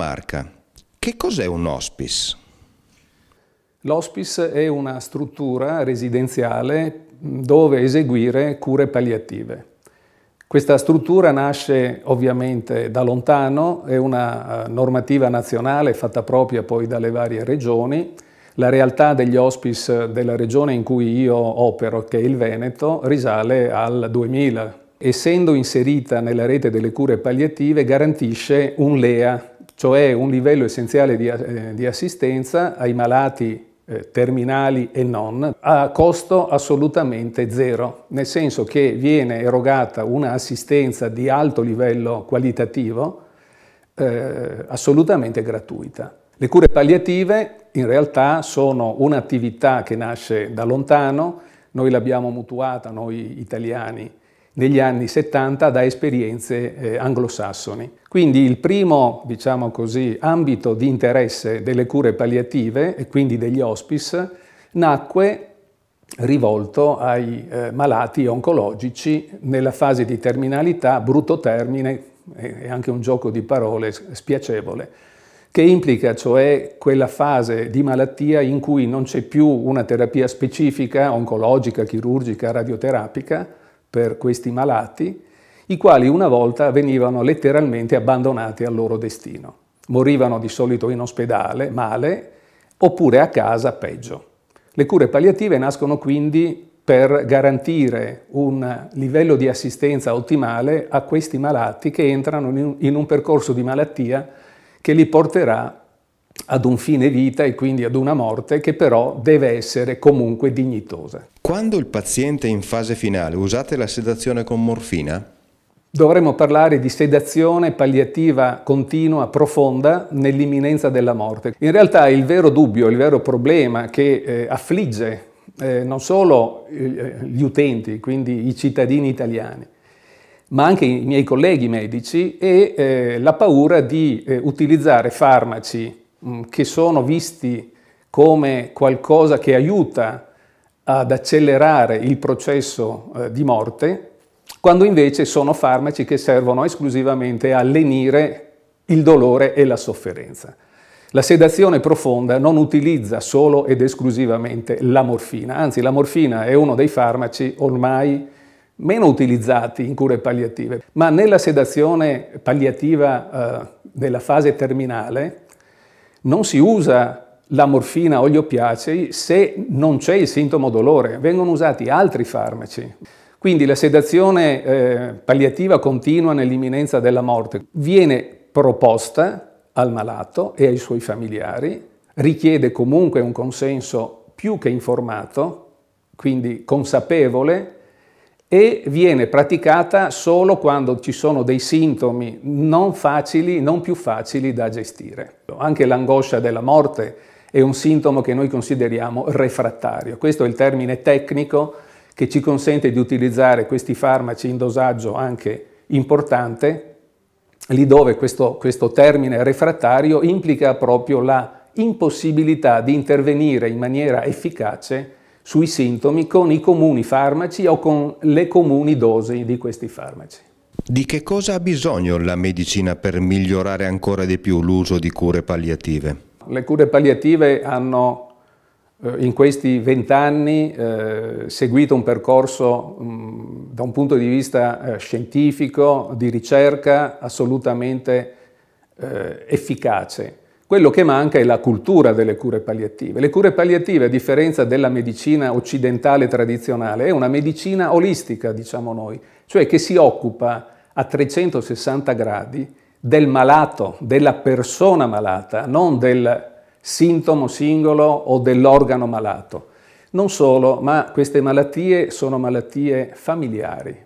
Danimarca. Che cos'è un hospice? L'hospice è una struttura residenziale dove eseguire cure palliative. Questa struttura nasce ovviamente da lontano, è una eh, normativa nazionale fatta propria poi dalle varie regioni. La realtà degli hospice della regione in cui io opero, che è il Veneto, risale al 2000. Essendo inserita nella rete delle cure palliative garantisce un LEA, cioè un livello essenziale di, eh, di assistenza ai malati eh, terminali e non, a costo assolutamente zero, nel senso che viene erogata un'assistenza di alto livello qualitativo eh, assolutamente gratuita. Le cure palliative in realtà sono un'attività che nasce da lontano, noi l'abbiamo mutuata, noi italiani, negli anni 70 da esperienze eh, anglosassoni. Quindi il primo, diciamo così, ambito di interesse delle cure palliative e quindi degli hospice nacque rivolto ai eh, malati oncologici nella fase di terminalità, brutto termine, è anche un gioco di parole spiacevole, che implica cioè quella fase di malattia in cui non c'è più una terapia specifica, oncologica, chirurgica, radioterapica, per questi malati, i quali una volta venivano letteralmente abbandonati al loro destino. Morivano di solito in ospedale, male, oppure a casa, peggio. Le cure palliative nascono quindi per garantire un livello di assistenza ottimale a questi malati che entrano in un percorso di malattia che li porterà ad un fine vita e quindi ad una morte che però deve essere comunque dignitosa. Quando il paziente è in fase finale, usate la sedazione con morfina? Dovremmo parlare di sedazione palliativa continua, profonda, nell'imminenza della morte. In realtà il vero dubbio, il vero problema che eh, affligge eh, non solo eh, gli utenti, quindi i cittadini italiani, ma anche i miei colleghi medici, è eh, la paura di eh, utilizzare farmaci Mm, che sono visti come qualcosa che aiuta ad accelerare il processo eh, di morte, quando invece sono farmaci che servono esclusivamente a lenire il dolore e la sofferenza. La sedazione profonda non utilizza solo ed esclusivamente la morfina, anzi la morfina è uno dei farmaci ormai meno utilizzati in cure palliative, ma nella sedazione palliativa eh, della fase terminale non si usa la morfina o gli oppiacei se non c'è il sintomo dolore, vengono usati altri farmaci. Quindi la sedazione eh, palliativa continua nell'imminenza della morte viene proposta al malato e ai suoi familiari, richiede comunque un consenso più che informato, quindi consapevole e viene praticata solo quando ci sono dei sintomi non facili, non più facili da gestire. Anche l'angoscia della morte è un sintomo che noi consideriamo refrattario. Questo è il termine tecnico che ci consente di utilizzare questi farmaci in dosaggio anche importante, lì dove questo, questo termine refrattario implica proprio la impossibilità di intervenire in maniera efficace sui sintomi con i comuni farmaci o con le comuni dosi di questi farmaci. Di che cosa ha bisogno la medicina per migliorare ancora di più l'uso di cure palliative? Le cure palliative hanno eh, in questi vent'anni eh, seguito un percorso mm, da un punto di vista eh, scientifico, di ricerca assolutamente eh, efficace. Quello che manca è la cultura delle cure palliative. Le cure palliative, a differenza della medicina occidentale tradizionale, è una medicina olistica, diciamo noi, cioè che si occupa a 360 gradi del malato, della persona malata, non del sintomo singolo o dell'organo malato. Non solo, ma queste malattie sono malattie familiari,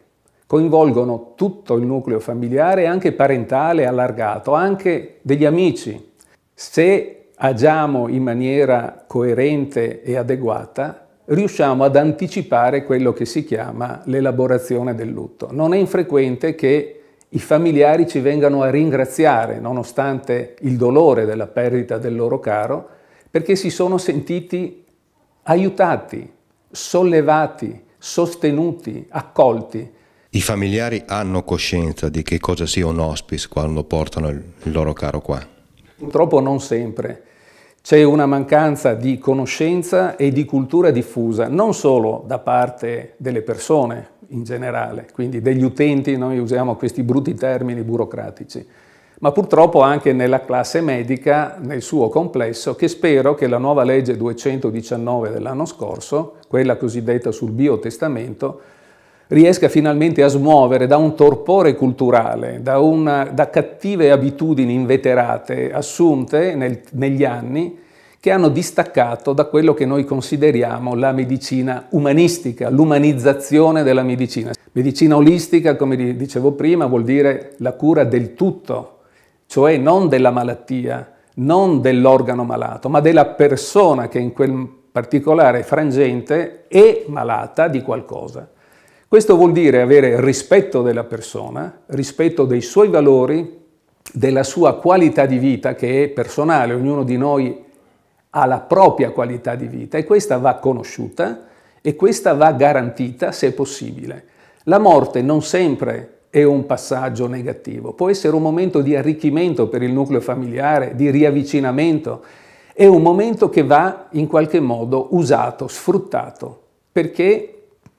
coinvolgono tutto il nucleo familiare, anche parentale allargato, anche degli amici se agiamo in maniera coerente e adeguata, riusciamo ad anticipare quello che si chiama l'elaborazione del lutto. Non è infrequente che i familiari ci vengano a ringraziare, nonostante il dolore della perdita del loro caro, perché si sono sentiti aiutati, sollevati, sostenuti, accolti. I familiari hanno coscienza di che cosa sia un hospice quando portano il loro caro qua? Purtroppo non sempre. C'è una mancanza di conoscenza e di cultura diffusa, non solo da parte delle persone in generale, quindi degli utenti, noi usiamo questi brutti termini burocratici, ma purtroppo anche nella classe medica nel suo complesso, che spero che la nuova legge 219 dell'anno scorso, quella cosiddetta sul biotestamento, riesca finalmente a smuovere da un torpore culturale, da, una, da cattive abitudini inveterate assunte nel, negli anni che hanno distaccato da quello che noi consideriamo la medicina umanistica, l'umanizzazione della medicina. Medicina olistica, come dicevo prima, vuol dire la cura del tutto, cioè non della malattia, non dell'organo malato, ma della persona che in quel particolare frangente è malata di qualcosa. Questo vuol dire avere rispetto della persona, rispetto dei suoi valori, della sua qualità di vita che è personale, ognuno di noi ha la propria qualità di vita e questa va conosciuta e questa va garantita se possibile. La morte non sempre è un passaggio negativo, può essere un momento di arricchimento per il nucleo familiare, di riavvicinamento, è un momento che va in qualche modo usato, sfruttato, perché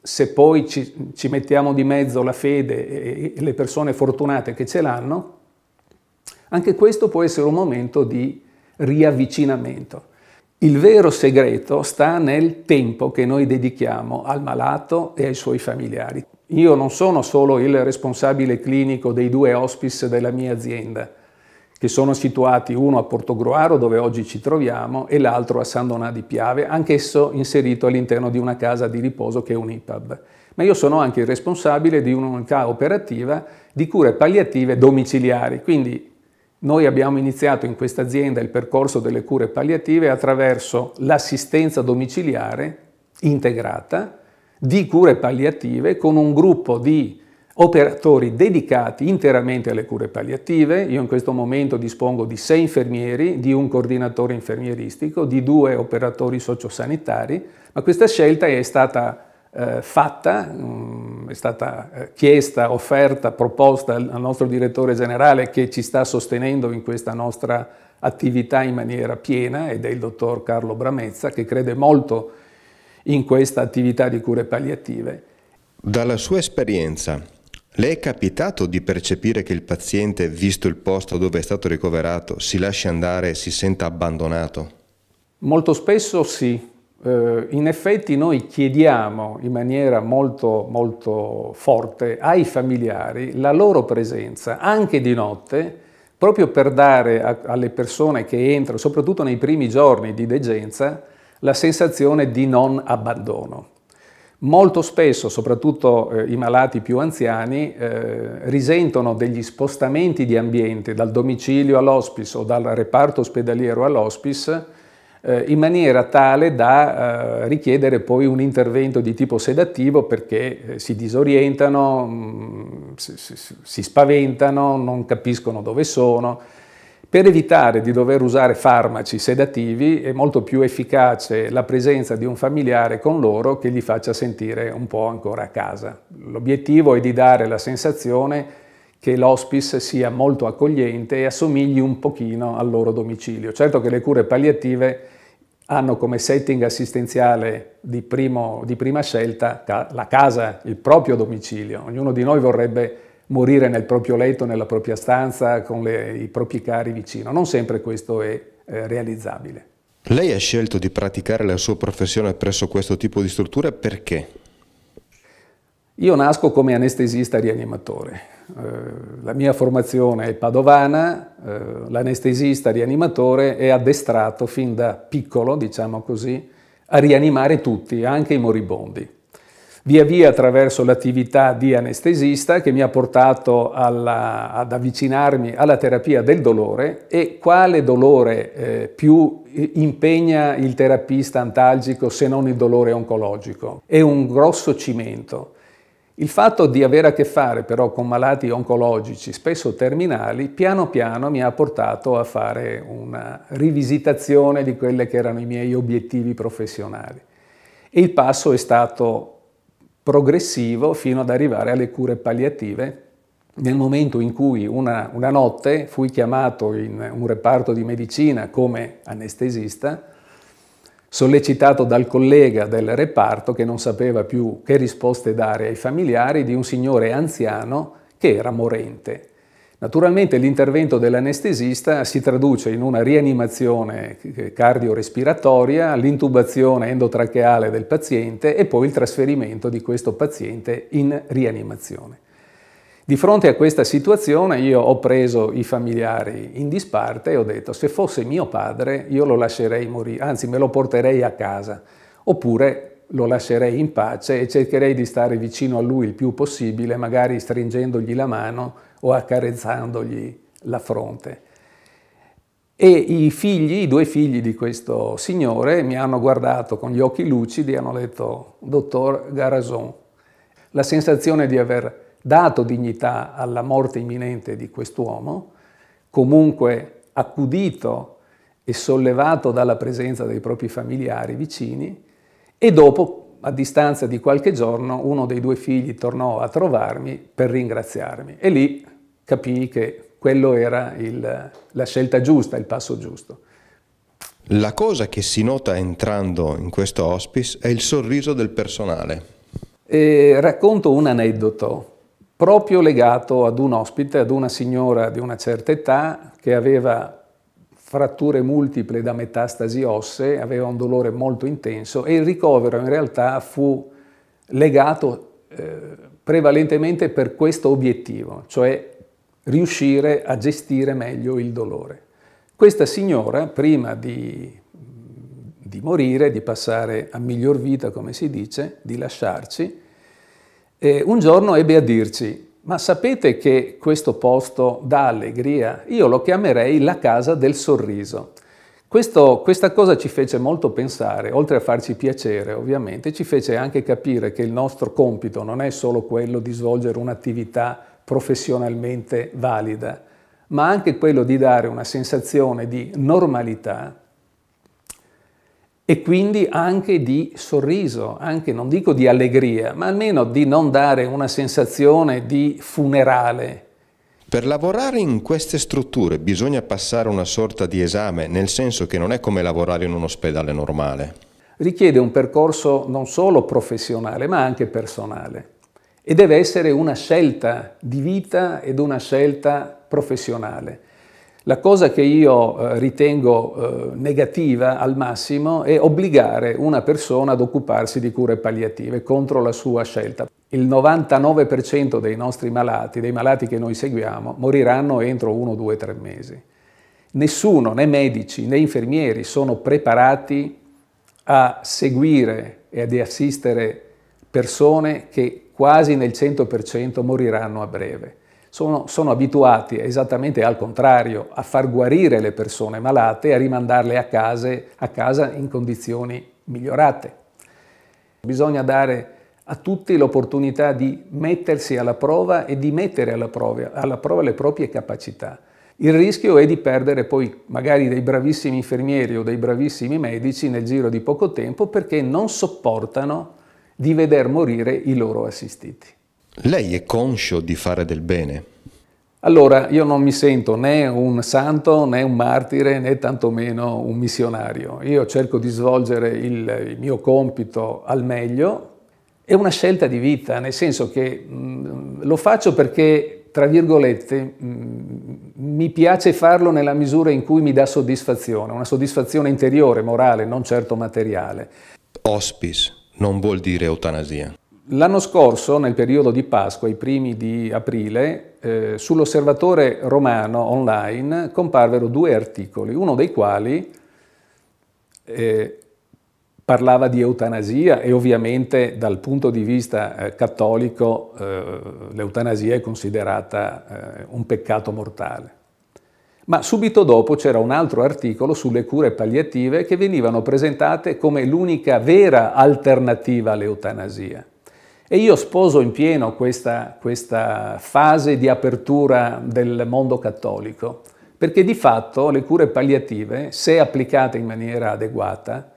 se poi ci, ci, mettiamo di mezzo la fede e, e le persone fortunate che ce l'hanno, anche questo può essere un momento di riavvicinamento. Il vero segreto sta nel tempo che noi dedichiamo al malato e ai suoi familiari. Io non sono solo il responsabile clinico dei due hospice della mia azienda, che sono situati uno a Portogruaro, dove oggi ci troviamo, e l'altro a San Donà di Piave, anch'esso inserito all'interno di una casa di riposo che è un IPAB. Ma io sono anche il responsabile di un'unità operativa di cure palliative domiciliari, quindi noi abbiamo iniziato in questa azienda il percorso delle cure palliative attraverso l'assistenza domiciliare integrata di cure palliative con un gruppo di operatori dedicati interamente alle cure palliative. Io in questo momento dispongo di sei infermieri, di un coordinatore infermieristico, di due operatori sociosanitari, ma questa scelta è stata eh, fatta, mh, mm, è stata eh, chiesta, offerta, proposta al, al nostro direttore generale che ci sta sostenendo in questa nostra attività in maniera piena ed è il dottor Carlo Bramezza che crede molto in questa attività di cure palliative. Dalla sua esperienza, le è capitato di percepire che il paziente, visto il posto dove è stato ricoverato, si lascia andare e si senta abbandonato? Molto spesso sì. Eh, in effetti noi chiediamo in maniera molto, molto forte ai familiari la loro presenza, anche di notte, proprio per dare a, alle persone che entrano, soprattutto nei primi giorni di degenza, la sensazione di non abbandono. Molto spesso, soprattutto eh, i malati più anziani, eh, risentono degli spostamenti di ambiente dal domicilio all'hospice o dal reparto ospedaliero all'hospice eh, in maniera tale da eh, richiedere poi un intervento di tipo sedativo perché eh, si disorientano, mh, mm, si, si, si spaventano, non capiscono dove sono, per evitare di dover usare farmaci sedativi è molto più efficace la presenza di un familiare con loro che li faccia sentire un po' ancora a casa. L'obiettivo è di dare la sensazione che l'hospice sia molto accogliente e assomigli un pochino al loro domicilio. Certo che le cure palliative hanno come setting assistenziale di, primo, di prima scelta la casa, il proprio domicilio. Ognuno di noi vorrebbe morire nel proprio letto, nella propria stanza, con le, i propri cari vicino. Non sempre questo è eh, realizzabile. Lei ha scelto di praticare la sua professione presso questo tipo di strutture perché? Io nasco come anestesista rianimatore. Eh, la mia formazione è padovana, eh, l'anestesista rianimatore è addestrato fin da piccolo, diciamo così, a rianimare tutti, anche i moribondi via via attraverso l'attività di anestesista che mi ha portato alla, ad avvicinarmi alla terapia del dolore e quale dolore eh, più impegna il terapista antalgico se non il dolore oncologico. È un grosso cimento. Il fatto di avere a che fare però con malati oncologici, spesso terminali, piano piano mi ha portato a fare una rivisitazione di quelli che erano i miei obiettivi professionali. E il passo è stato progressivo fino ad arrivare alle cure palliative. Nel momento in cui una, una notte fui chiamato in un reparto di medicina come anestesista, sollecitato dal collega del reparto che non sapeva più che risposte dare ai familiari di un signore anziano che era morente. Naturalmente l'intervento dell'anestesista si traduce in una rianimazione cardiorespiratoria, l'intubazione endotracheale del paziente e poi il trasferimento di questo paziente in rianimazione. Di fronte a questa situazione io ho preso i familiari in disparte e ho detto se fosse mio padre io lo lascerei morire, anzi me lo porterei a casa, oppure lo lascerei in pace e cercherei di stare vicino a lui il più possibile, magari stringendogli la mano o accarezzandogli la fronte. E i figli, i due figli di questo signore, mi hanno guardato con gli occhi lucidi e hanno detto, dottor Garazon, la sensazione di aver dato dignità alla morte imminente di quest'uomo, comunque accudito e sollevato dalla presenza dei propri familiari vicini, e dopo, a distanza di qualche giorno, uno dei due figli tornò a trovarmi per ringraziarmi. E lì capì che quello era il, la scelta giusta, il passo giusto. La cosa che si nota entrando in questo hospice è il sorriso del personale. E racconto un aneddoto proprio legato ad un ospite, ad una signora di una certa età che aveva fratture multiple da metastasi ossee, aveva un dolore molto intenso e il ricovero in realtà fu legato eh, prevalentemente per questo obiettivo, cioè riuscire a gestire meglio il dolore. Questa signora, prima di, di morire, di passare a miglior vita, come si dice, di lasciarci, eh, un giorno ebbe a dirci, ma sapete che questo posto dà allegria? Io lo chiamerei la casa del sorriso. Questo, questa cosa ci fece molto pensare, oltre a farci piacere ovviamente, ci fece anche capire che il nostro compito non è solo quello di svolgere un'attività professionalmente valida, ma anche quello di dare una sensazione di normalità e quindi anche di sorriso, anche non dico di allegria, ma almeno di non dare una sensazione di funerale. Per lavorare in queste strutture bisogna passare una sorta di esame, nel senso che non è come lavorare in un ospedale normale. Richiede un percorso non solo professionale, ma anche personale e deve essere una scelta di vita ed una scelta professionale. La cosa che io eh, ritengo eh, negativa al massimo è obbligare una persona ad occuparsi di cure palliative contro la sua scelta. Il 99% dei nostri malati, dei malati che noi seguiamo, moriranno entro uno, due, tre mesi. Nessuno, né medici né infermieri, sono preparati a seguire e ad assistere persone che quasi nel 100% moriranno a breve. Sono, sono, abituati esattamente al contrario a far guarire le persone malate e a rimandarle a, case, a casa in condizioni migliorate. Bisogna dare a tutti l'opportunità di mettersi alla prova e di mettere alla prova, alla prova le proprie capacità. Il rischio è di perdere poi magari dei bravissimi infermieri o dei bravissimi medici nel giro di poco tempo perché non sopportano di veder morire i loro assistiti. Lei è conscio di fare del bene? Allora, io non mi sento né un santo, né un martire, né tantomeno un missionario. Io cerco di svolgere il, il mio compito al meglio. È una scelta di vita, nel senso che mh, mm, lo faccio perché, tra virgolette, mh, mm, mi piace farlo nella misura in cui mi dà soddisfazione, una soddisfazione interiore, morale, non certo materiale. Hospice non vuol dire eutanasia. L'anno scorso, nel periodo di Pasqua, i primi di aprile, eh, sull'osservatore romano online comparvero due articoli, uno dei quali eh, parlava di eutanasia e ovviamente dal punto di vista eh, cattolico eh, l'eutanasia è considerata eh, un peccato mortale. Ma subito dopo c'era un altro articolo sulle cure palliative che venivano presentate come l'unica vera alternativa all'eutanasia. E io sposo in pieno questa, questa fase di apertura del mondo cattolico, perché di fatto le cure palliative, se applicate in maniera adeguata,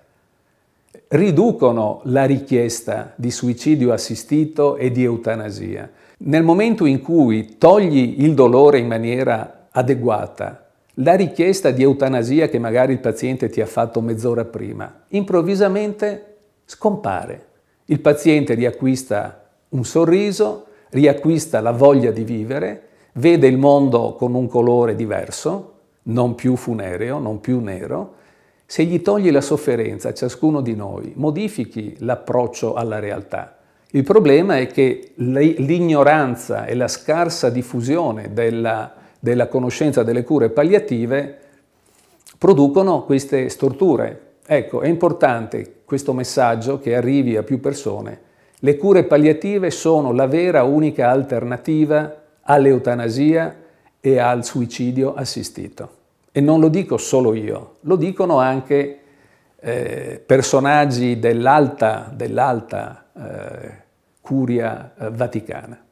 riducono la richiesta di suicidio assistito e di eutanasia. Nel momento in cui togli il dolore in maniera adeguata la richiesta di eutanasia che magari il paziente ti ha fatto mezz'ora prima, improvvisamente scompare. Il paziente riacquista un sorriso, riacquista la voglia di vivere, vede il mondo con un colore diverso, non più funereo, non più nero. Se gli togli la sofferenza a ciascuno di noi, modifichi l'approccio alla realtà. Il problema è che l'ignoranza e la scarsa diffusione della della conoscenza delle cure palliative producono queste storture. Ecco, è importante questo messaggio che arrivi a più persone. Le cure palliative sono la vera unica alternativa all'eutanasia e al suicidio assistito. E non lo dico solo io, lo dicono anche eh, personaggi dell'alta, dell eh, curia eh, vaticana.